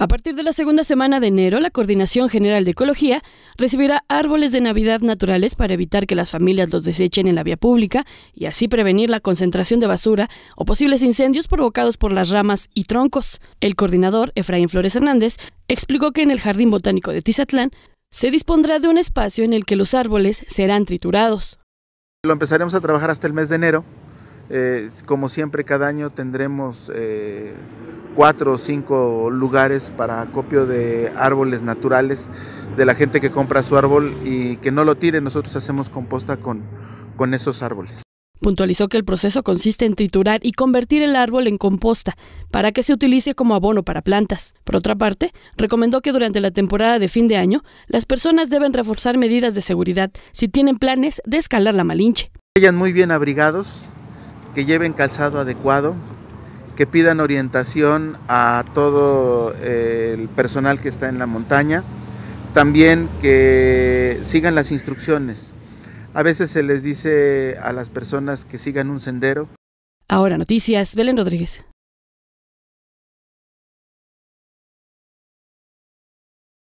A partir de la segunda semana de enero, la Coordinación General de Ecología recibirá árboles de Navidad naturales para evitar que las familias los desechen en la vía pública y así prevenir la concentración de basura o posibles incendios provocados por las ramas y troncos. El coordinador, Efraín Flores Hernández, explicó que en el Jardín Botánico de Tizatlán se dispondrá de un espacio en el que los árboles serán triturados. Lo empezaremos a trabajar hasta el mes de enero. Eh, como siempre, cada año tendremos... Eh, cuatro o cinco lugares para acopio de árboles naturales de la gente que compra su árbol y que no lo tire. Nosotros hacemos composta con, con esos árboles. Puntualizó que el proceso consiste en triturar y convertir el árbol en composta para que se utilice como abono para plantas. Por otra parte, recomendó que durante la temporada de fin de año las personas deben reforzar medidas de seguridad si tienen planes de escalar la Malinche. vayan muy bien abrigados, que lleven calzado adecuado, que pidan orientación a todo eh, el personal que está en la montaña, también que sigan las instrucciones. A veces se les dice a las personas que sigan un sendero. Ahora, noticias, Belén Rodríguez.